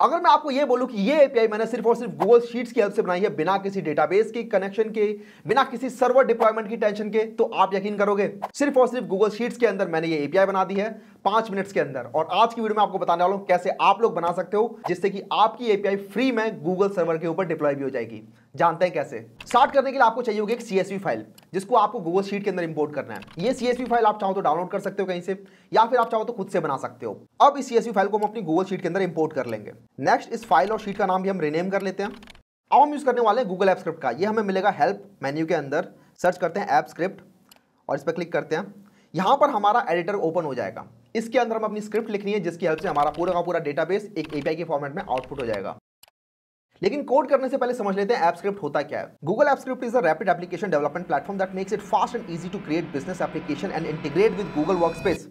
अगर मैं आपको यह बोलूं कि ये एपीआई मैंने सिर्फ और सिर्फ गूगल शीट्स की हेल्प से बनाई है बिना किसी डेटाबेस के कनेक्शन के बिना किसी सर्वर डिप्लॉयमेंट की टेंशन के तो आप यकीन करोगे सिर्फ और सिर्फ गूगल शीट्स के अंदर मैंने ये एपीआई बना दी है पांच मिनट्स के अंदर और आज की वीडियो में आपको बताने वाला हूं कैसे आप लोग बना सकते हो जिससे कि आपकी एपीआई फ्री में गूगल सर्वर के ऊपर डिप्लॉय भी हो जाएगी जानते हैं कैसे स्टार्ट करने के लिए आपको चाहिए होगी एक सीएसवी फाइल जिसको आपको गूगल शीट के अंदर इंपोर्ट करना है ये सीएसवी फाइल आप चाहो तो डाउनलोड कर सकते हो कहीं से या फिर आप चाहो तो खुद से बना सकते हो अब इस सीएसवी फाइल को हम अपनी गूगल शीट के अंदर इंपोर्ट कर लेंगे नेक्स्ट इस फाइल और शीट का नाम भी हम रिनेम कर लेते हैं अब हम यूज़ करने वाले हैं गूगल ऐप स्क्रिप्ट का ये हमें मिलेगा हेल्प मेन्यू के अंदर सर्च करते हैं ऐप स्क्रिप्ट और इस पर क्लिक करते हैं यहाँ पर हमारा एडिटर ओपन हो जाएगा इसके अंदर हम अपनी स्क्रिप्ट लिखनी है जिसकी हेल्प से हमारा पूरा का पूरा डेटाबेस एक एपीआई के फॉर्मेट में आउटपुट हो जाएगा लेकिन कोड करने से पहले समझ लेते हैं एप्सक्रिप्ट होता क्या है Google Apps Script is a rapid application development platform that makes it fast and easy to create business application and integrate with Google Workspace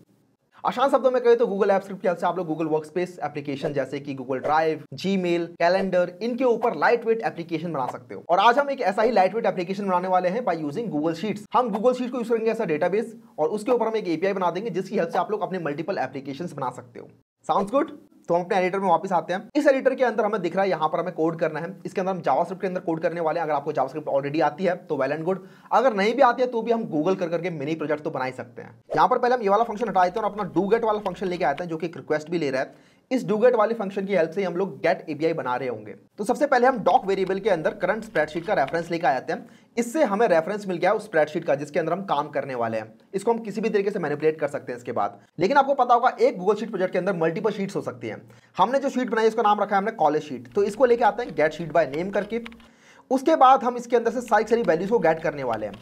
आसान शब्दों में कहें तो गूगल एप्सक्रिप्ट की हेल्प से आप लोग गूगल वर्कस्पेस एप्लीकेशन जैसे कि गूगल ड्राइव जीमेल कैलेंडर इनके ऊपर लाइट वेट एप्लीकेशन बना सकते हो और आज हम एक ऐसा ही लाइट वेट एप्लीकेशन बनाने वाले हैं बाय यूजिंग गूगल शीट्स हम गूगल शीट को यूज करेंगे ऐसा डेटाबेस और उसके ऊपर हम एक एपीआई बना देंगे जिसकी हेल्प से आप लोग अपने मल्टीपल एप्लीकेशन बना सकते हो साउंड गुड तो हम अपने एडिटर में वापस आते हैं इस एडिटर के अंदर हमें दिख रहा है यहाँ पर हमें कोड करना है इसके अंदर हम जावास्क्रिप्ट के अंदर कोड करने वाले हैं अगर आपको जावास्क्रिप्ट ऑलरेडी आती है तो वेल एंड गुड अगर नहीं भी आती है तो भी हम गूगल कर करके मिनी प्रोजेक्ट तो बना सकते हैं यहाँ पर पहले हम ये वाला फंक्शन हटाते हैं और अपना डू गेट वाला फंक्शन लेके आते हैं जो कि एक रिक्वेस्ट भी ले रहा है इस डूगेट वाले फंक्शन की हेल्प से हम लोग गेट एबीआई बना रहे होंगे तो सबसे पहले हम डॉक वेरिएबल के अंदर करंट स्प्रेडशीट का रेफरेंस लेकर आते हैं इससे हमें रेफरेंस मिल गया उस स्प्रेडशीट का जिसके अंदर हम काम करने वाले हैं इसको हम किसी भी तरीके से मैनिपुलेट कर सकते हैं इसके बाद लेकिन आपको पता होगा एक गूगल शीट प्रोजेक्ट के अंदर मल्टीपल शीट हो सकती है हमने जो शीट बनाई इसका नाम रखा है हमने कॉलेज शीट तो इसको लेके आते हैं गेट शीट बाय नेम करके उसके बाद हम इसके अंदर से सारी सारी वैल्यूज को गेट करने वाले हैं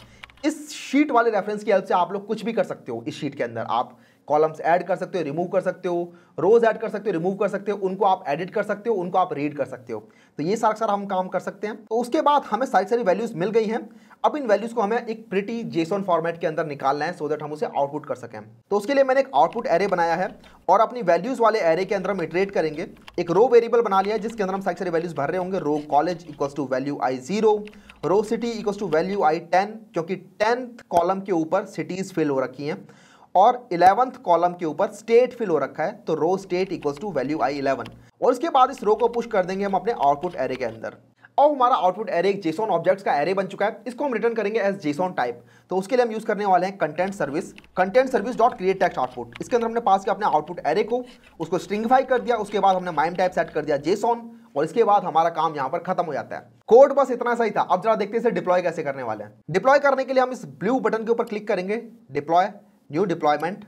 इस शीट वाले रेफरेंस की हेल्प से आप लोग कुछ भी कर सकते हो इस शीट के अंदर आप कॉलम्स ऐड कर सकते हो रिमूव कर सकते हो रोज ऐड कर सकते हो रिमूव कर सकते हो उनको आप एडिट कर सकते हो उनको आप रीड कर सकते हो तो ये सारा सारा हम काम कर सकते हैं तो उसके बाद हमें सारी सारी वैल्यूज मिल गई हैं अब इन वैल्यूज को हमें एक प्रिटी जेसन फॉर्मेट के अंदर निकालना है सो देट हम उसे आउटपुट कर सकें तो उसके लिए मैंने एक आउटपुट एरे बनाया है और अपनी वैल्यूज वाले एरे के अंदर हम इटरेट करेंगे एक रो वेरिएबल बना लिया जिसके अंदर हम सारी सारी वैल्यूज भर रहे होंगे row college equal to value I zero row city equal to value I ten क्योंकि टेंथ कॉलम के ऊपर सिटीज फिल हो रखी हैं और इलेवंथ कॉलम के ऊपर स्टेट फिल हो रखा है तो row state equals to value I eleven और उसके बाद इस रो को पुश कर देंगे हम अपने आउटपुट एरे के अंदर और हमारा आउटपुट एरे एक जेसॉन ऑब्जेक्ट्स का एरे बन चुका है इसको हम रिटर्न करेंगे एज जेसॉन टाइप तो उसके लिए हम यूज़ करने वाले हैं content service content service dot create text output इसके अंदर हमने पास किया अपने आउटपुट एरे को उसको स्ट्रिंगफाई कर दिया उसके बाद हमने माइम टाइप सेट कर दिया जेसॉन और इसके बाद हमारा काम यहाँ पर खत्म हो जाता है कोड बस इतना सही था अब जरा देखते हैं इसे डिप्लॉय कैसे करने वाले हैं डिप्लॉय करने के लिए हम इस ब्लू बटन के ऊपर क्लिक करेंगे डिप्लॉय न्यू डिप्लॉयमेंट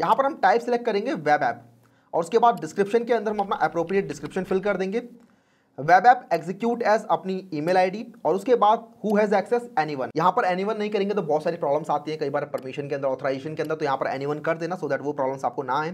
यहाँ पर हम टाइप सेलेक्ट करेंगे वेब ऐप और उसके बाद डिस्क्रिप्शन के अंदर हम अपना अप्रोप्रिएट डिस्क्रिप्शन फिल कर देंगे वेब ऐप एग्जीक्यूट एज अपनी ईमेल आईडी और उसके बाद हु हैज़ एक्सेस एनीवन यहाँ पर एनीवन नहीं करेंगे तो बहुत सारी प्रॉब्लम्स आती हैं कई बार परमिशन के अंदर ऑथराइजेशन के अंदर तो यहाँ पर एनीवन कर देना सो so दैट वो प्रॉब्लम्स आपको ना आए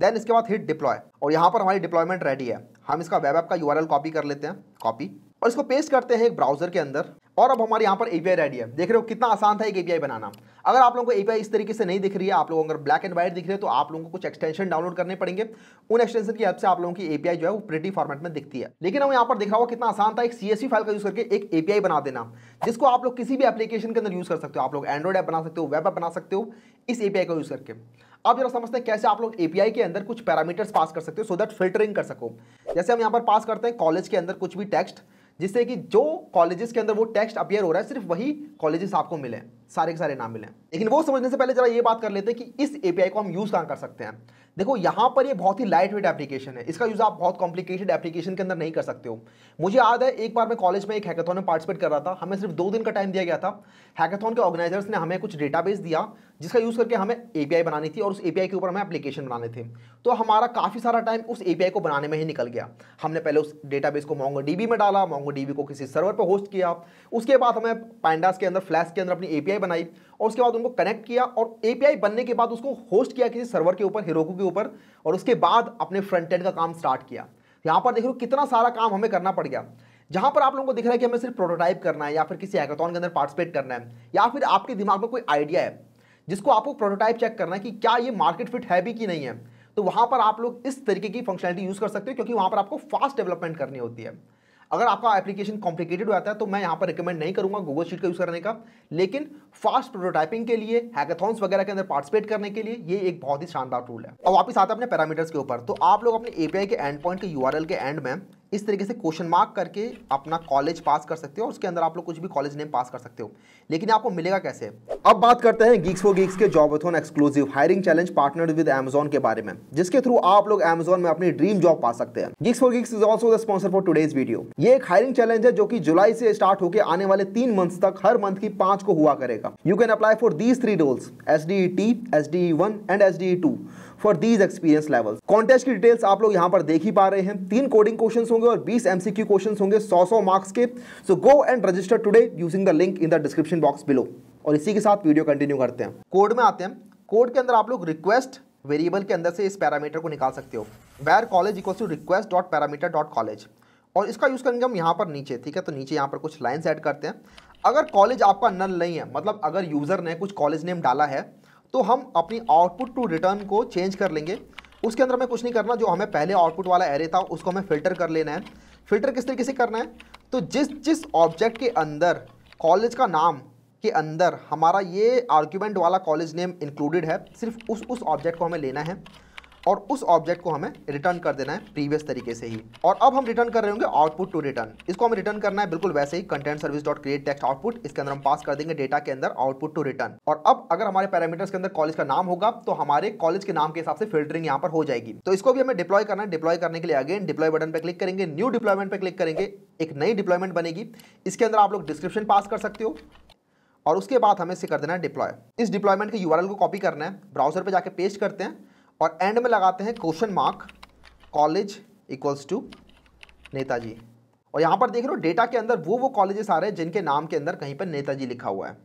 देन इसके बाद हिट डिप्लॉय और यहाँ पर हमारी डिप्लॉयमेंट रेडी है हम इसका वेब ऐप का यू कॉपी कर लेते हैं कॉपी और इसको पेस्ट करते हैं एक ब्राउजर के अंदर और अब हमारे यहाँ पर एपीआई पी है देख रहे हो कितना आसान था एक एपीआई बनाना अगर आप लोगों को एपीआई इस तरीके से नहीं दिख रही है आप लोगों अगर ब्लैक एंड व्हाइट दिख रहे हैं तो आप लोगों को कुछ एक्सटेंशन डाउनलोड करने पड़ेंगे उन एक्सटेंशन की हेल्प से आप लोगों की एपीआई जो है वो प्रिटी फॉर्मेट में दिखती है लेकिन हम यहाँ पर रहा हुआ कितना आसान था एक सी फाइल का यूज करके एक एपीआई बना देना जिसको आप लोग किसी भी एप्लीकेशन के अंदर यूज कर सकते हो आप लोग एंड्रॉइड ऐप बना सकते हो वेब ऐप बना सकते हो इस ए का यूज करके अब जरा समझते हैं कैसे आप लोग एपीआई के अंदर कुछ पैरामीटर्स पास कर सकते हो सो दैट फिल्टरिंग कर सको जैसे हम यहाँ पर पास करते हैं कॉलेज के अंदर कुछ भी टेक्स्ट जिससे कि जो कॉलेजेस के अंदर वो टेक्स्ट अपियर हो रहा है सिर्फ वही कॉलेजेस आपको मिले सारे के सारे नाम मिले लेकिन वो समझने से पहले जरा ये बात कर लेते हैं कि इस एपीआई को हम यूज़ कहाँ कर सकते हैं देखो यहाँ पर ये बहुत ही लाइट वेट एप्लीकेशन है इसका यूज़ आप बहुत कॉम्प्लिकेटेड एप्लीकेशन के अंदर नहीं कर सकते हो मुझे याद है एक बार मैं कॉलेज में एक हैकेथन में पार्टिसिपेट कर रहा था हमें सिर्फ दो दिन का टाइम दिया गया था हैकेथन के ऑर्गेनाइजर्स ने हमें कुछ डेटाबेस दिया जिसका यूज़ करके हमें ए बनानी थी और उस ए के ऊपर हमें एप्लीकेशन बनाने थे तो हमारा काफ़ी सारा टाइम उस ए को बनाने में ही निकल गया हमने पहले उस डेटाबेस को मोंगो में डाला मोंगो को किसी सर्वर पर होस्ट किया उसके बाद हमें पैंडास के अंदर फ्लैश के अंदर अपनी ए बनाई और उसके बाद उनको कनेक्ट किया और ए बनने के बाद उसको होस्ट किया किसी सर्वर के ऊपर हिरोको के ऊपर और उसके बाद अपने फ्रंट एंड का काम स्टार्ट किया यहाँ पर देख लो कितना सारा काम हमें करना पड़ गया जहां पर आप लोगों को दिख रहा है कि हमें सिर्फ प्रोटोटाइप करना है या फिर किसी हैकाथॉन के अंदर पार्टिसिपेट करना है या फिर आपके दिमाग में कोई आइडिया है जिसको आपको प्रोटोटाइप चेक करना है कि क्या ये मार्केट फिट है भी कि नहीं है तो वहां पर आप लोग इस तरीके की फंक्शनलिटी यूज़ कर सकते हो क्योंकि वहां पर आपको फास्ट डेवलपमेंट करनी होती है अगर आपका एप्लीकेशन कॉम्प्लिकेटेड हो जाता है तो मैं यहाँ पर रिकमेंड नहीं करूँगा गूगल शीट का यूज़ करने का लेकिन फास्ट प्रोटोटाइपिंग के लिए हैकाथॉन्स वगैरह के अंदर पार्टिसिपेट करने के लिए ये एक बहुत ही शानदार टूल है और वापस आते हैं अपने पैरामीटर्स के ऊपर तो आप लोग अपने एपीआई के एंड पॉइंट के यूआरएल के एंड में इस तरीके से क्वेश्चन मार्क करके अपना कॉलेज पास कर सकते हो उसके अंदर आप लोग कुछ भी कॉलेज नेम पास कर सकते हो लेकिन आपको मिलेगा कैसे अब बात करते हैं गीक्स फॉर गीक्स के Jobathon exclusive hiring challenge partner with Amazon के बारे में जिसके थ्रू आप लोग एमेजॉन में अपनी ड्रीम जॉब पा सकते हैं Geeks for Geeks is also sponsor for today's video ये एक हायरिंग चैलेंज है जो की जुलाई से स्टार्ट होकर आने वाले तीन मंथ तक हर मंथ की पांच को हुआ करेगा you can apply for these three roles S D T S D one and S D two for these experience level contest की डिटेल्स आप लोग यहां पर देख ही पा रहे हैं तीन कोडिंग क्वेश्चन होंगे और बीस एमसीक्यू क्वेश्चन होंगे सौ सौ मार्क्स के so go and register today using the link in the description box below और इसी के साथ वीडियो कंटिन्यू करते हैं कोड में आते हैं कोड के अंदर आप लोग रिक्वेस्ट वेरिएबल के अंदर से इस पैरामीटर को निकाल सकते हो var college equals to request dot parameter dot college और इसका यूज़ करेंगे हम यहाँ पर नीचे ठीक है तो नीचे यहाँ पर कुछ लाइन्स ऐड करते हैं अगर कॉलेज आपका नल नहीं है मतलब अगर यूज़र ने कुछ कॉलेज नेम डाला है तो हम अपनी आउटपुट टू रिटर्न को चेंज कर लेंगे उसके अंदर हमें कुछ नहीं करना जो हमें पहले आउटपुट वाला एरे था उसको हमें फिल्टर कर लेना है फिल्टर किस तरीके से करना है तो जिस जिस ऑब्जेक्ट के अंदर कॉलेज का नाम के अंदर हमारा ये आर्ग्यूमेंट वाला कॉलेज नेम इंक्लूडेड है सिर्फ उस उस ऑब्जेक्ट को हमें लेना है और उस ऑब्जेक्ट को हमें रिटर्न कर देना है प्रीवियस तरीके से ही और अब हम रिटर्न कर रहे होंगे आउटपुट टू रिटर्न इसको हमें रिटर्न करना है बिल्कुल वैसे ही content service dot create text output इसके अंदर हम पास कर देंगे डेटा के अंदर आउटपुट टू रिटर्न और अब अगर हमारे पैरामीटर्स के अंदर कॉलेज का नाम होगा तो हमारे कॉलेज के नाम के हिसाब से फिल्टरिंग यहाँ पर हो जाएगी तो इसको भी हमें डिप्लॉय करना है डिप्लॉय करने के लिए अगेन डिप्लॉय बटन पर क्लिक करेंगे न्यू डिप्लॉयमेंट पर क्लिक करेंगे एक नई डिप्लॉयमेंट बनेगी इसके अंदर आप लोग डिस्क्रिप्शन पास कर सकते हो और उसके बाद हमें इसे कर देना है डिप्लॉय इस डिप्लॉयमेंट के यूआरएल को कॉपी करना है ब्राउजर पे जाके पेस्ट करते हैं और एंड में लगाते हैं question mark college equals to Netaji और यहाँ पर देख रहे हो डेटा के अंदर वो वो कॉलेजेस आ रहे हैं जिनके नाम के अंदर कहीं पर नेताजी लिखा हुआ है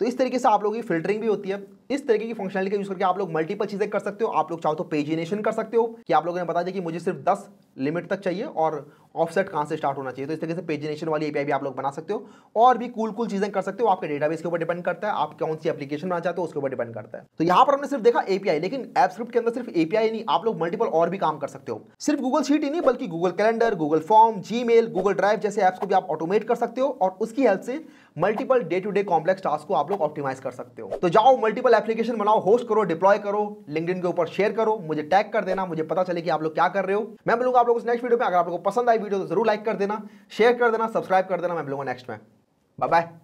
तो इस तरीके से आप लोगों की फिल्टरिंग भी होती है इस तरीके की फंक्शनलिटी का यूज़ करके आप लोग मल्टीपल चीज़ें कर सकते हो आप लोग चाहो तो पेजिनेशन कर सकते हो कि आप लोगों ने बता दिया कि मुझे सिर्फ दस लिमिट तक चाहिए और ऑफसेट कहाँ से स्टार्ट होना चाहिए तो इस तरीके से पेजिनेशन वाली एपीआई भी आप लोग बना सकते हो और भी कूल कूल चीज़ें कर सकते हो आपके डेटाबेस के ऊपर डिपेंड करता है आप कौन सी एप्लीकेशन बनाना चाहते हो उसके ऊपर डिपेंड करता है तो यहाँ पर हमने सिर्फ देखा एपीआई लेकिन स्क्रिप्ट के अंदर सिर्फ एपीआई नहीं आप लोग मल्टीपल और भी काम कर सकते हो सिर्फ गूगल शीट ही नहीं बल्कि गूगल कैलेंडर गूगल फॉर्म जी गूगल ड्राइव जैसे एप्स को भी आप ऑटोमेट कर सकते हो और उसकी हेल्प से multiple day to day complex task को आप लोग ऑप्टिमाइज कर सकते हो तो जाओ मल्टीपल एप्लीकेशन बनाओ होस्ट करो डिप्लॉय करो लिंक के ऊपर शेयर करो मुझे टैग कर देना मुझे पता चले कि आप लोग क्या कर रहे हो मैं बोलूंगा आप लोग नेक्स्ट वीडियो में अगर आप लोगों को पसंद आई वीडियो तो जरूर लाइक कर देना शेयर कर देना सब्सक्राइब कर देना मैं लोगों नेक्स्ट में बाय बाय